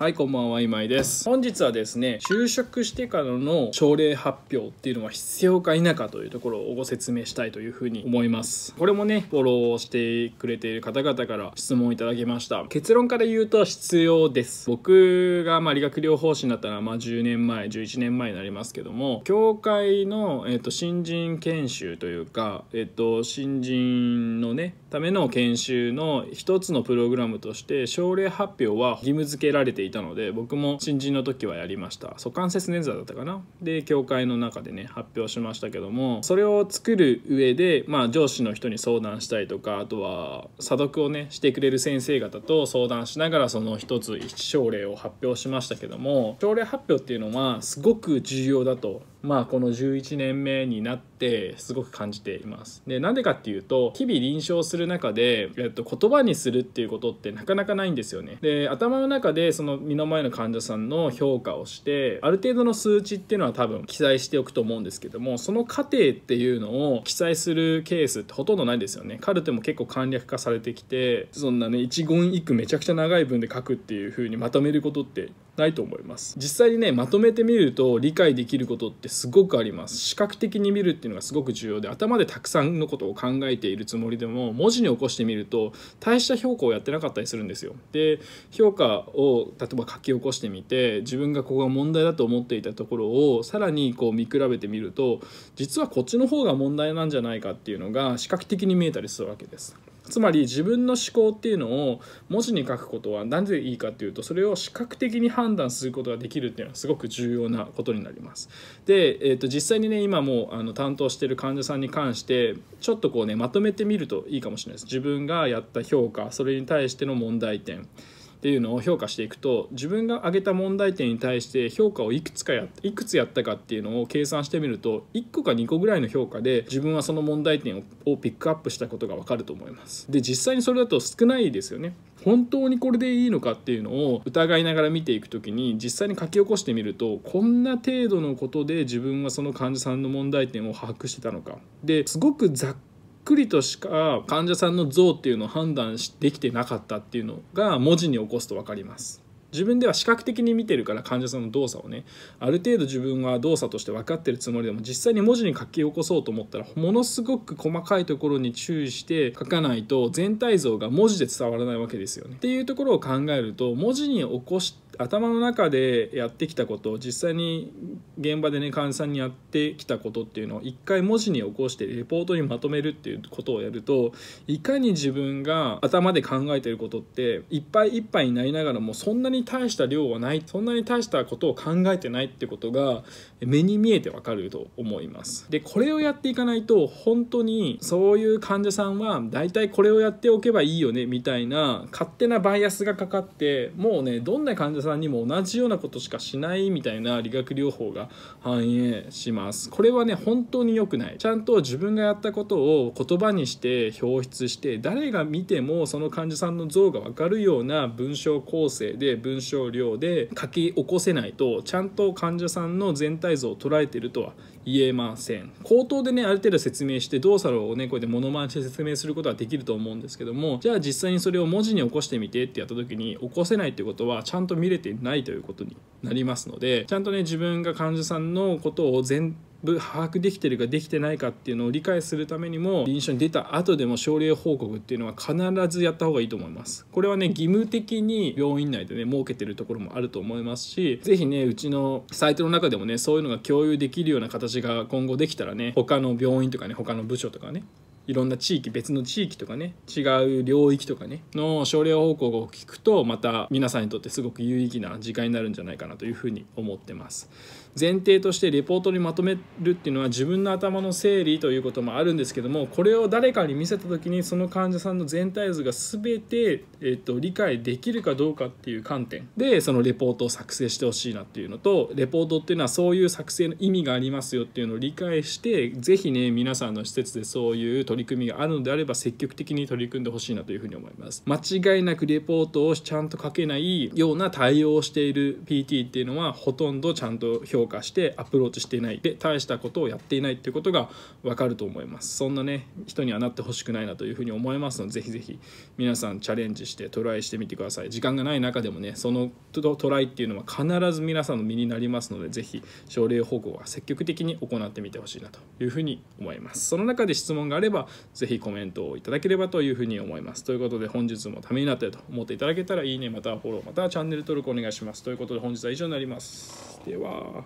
はい、こんばんは、今井です。本日はですね、就職してからの症例発表っていうのは必要か否かというところをご説明したいというふうに思います。これもね、フォローしてくれている方々から質問いただきました。結論から言うと必要です。僕がま理学療法士になったのはま10年前、11年前になりますけども、協会の、えっと、新人研修というか、えっと、新人のね、ための研修の一つのプログラムとして、症例発表は義務付けられていいたので僕も新人の時はやりました股関節捻挫だったかなで教会の中でね発表しましたけどもそれを作る上で、まあ、上司の人に相談したりとかあとは査読をねしてくれる先生方と相談しながらその一つ一症例を発表しましたけども症例発表っていうのはすごく重要だとまあ、この11年目になってすごく感じています。でなんでかっていうと日々臨床する中で、えっと、言葉にするっていうことってなかなかないんですよね。で頭の中でその目の前の患者さんの評価をしてある程度の数値っていうのは多分記載しておくと思うんですけどもその過程っていうのを記載するケースってほとんどないですよね。カルテも結構簡略化されてきてそんなね一言一句めちゃくちゃ長い文で書くっていう風にまとめることってないと思います実際にねまとめてみると理解できることってすごくあります視覚的に見るっていうのがすごく重要で頭でたくさんのことを考えているつもりでも文字に起こしてみると大した評価をやってなかったりするんですよで評価を例えば書き起こしてみて自分がここが問題だと思っていたところをさらにこう見比べてみると実はこっちの方が問題なんじゃないかっていうのが視覚的に見えたりするわけですつまり自分の思考っていうのを文字に書くことは何でいいかっていうとそれを視覚的に判断することができるっていうのはすごく重要なことになります。で、えー、と実際にね今もあの担当してる患者さんに関してちょっとこうねまとめてみるといいかもしれないです。自分がやった評価それに対しての問題点っていうのを評価していくと自分が挙げた問題点に対して評価をいくつかやいくつやったかっていうのを計算してみると1個か2個ぐらいの評価で自分はその問題点をピックアップしたことがわかると思います。で実際にそれだと少ないですよね。本当にこれでいいのかっていうのを疑いながら見ていくときに実際に書き起こしてみるとこんな程度のことで自分はその患者さんの問題点を把握してたのかですごくざっくりとしか患者さんの像っていうのを判断できてなかったっていうのが文字に起こすと分かります。自分では視覚的に見てるから患者さんの動作をねある程度自分は動作として分かってるつもりでも実際に文字に書き起こそうと思ったらものすごく細かいところに注意して書かないと全体像が文字で伝わらないわけですよね。っていうところを考えると文字に起こして頭の中でやってきたことを実際に現場でね患者さんにやってきたことっていうのを一回文字に起こしてレポートにまとめるっていうことをやるといかに自分が頭で考えてることっていっぱいいっぱいになりながらもそんなに大した量はないそんなに大したことを考えてないってことが目に見えてわかると思います。でこれをやっていかないと本当にそういう患者さんは大体これをやっておけばいいよねみたいな勝手なバイアスがかかってもうねどんな患者さんさんにも同じようなことしかしないみたいな理学療法が反映しますこれはね本当に良くないちゃんと自分がやったことを言葉にして表出して誰が見てもその患者さんの像が分かるような文章構成で文章量で書き起こせないとちゃんと患者さんの全体像を捉えてるとは言えません口頭でねある程度説明して動作をねこうやって物回しで説明することはできると思うんですけどもじゃあ実際にそれを文字に起こしてみてってやった時に起こせないってことはちゃんと見れてないということになりますのでちゃんとね自分が患者さんのことを全部把握できてるかできてないかっていうのを理解するためにも臨床に出た後でも症例報告っていうのは必ずやった方がいいと思いますこれはね義務的に病院内でね設けてるところもあると思いますし是非ねうちのサイトの中でもねそういうのが共有できるような形が今後できたらね他の病院とかね他の部署とかねいろんな地域別の地域とかね違う領域とかねの症例報告を聞くとまた皆さんにとってすごく有意義な時間になるんじゃないかなというふうに思ってます前提としてレポートにまとめるっていうのは自分の頭の整理ということもあるんですけどもこれを誰かに見せた時にその患者さんの全体図が全て、えっと、理解できるかどうかっていう観点でそのレポートを作成してほしいなっていうのとレポートっていうのはそういう作成の意味がありますよっていうのを理解して是非ね皆さんの施設でそういう取り組みがあるのであれば積極的に取り組んでほしいなというふうに思います間違いなくレポートをちゃんと書けないような対応をしている PT っていうのはほとんどちゃんと評価してアプローチしていないで大したことをやっていないっていうことが分かると思いますそんなね人にはなってほしくないなというふうに思いますのでぜひぜひ皆さんチャレンジしてトライしてみてください時間がない中でもねそのトライっていうのは必ず皆さんの身になりますのでぜひ症例報告は積極的に行ってみてほしいなというふうに思いますその中で質問があればば是非コメントをいただければというふうに思いますということで本日もためになったと思っていただけたらいいねまたはフォローまたはチャンネル登録お願いしますということで本日は以上になりますでは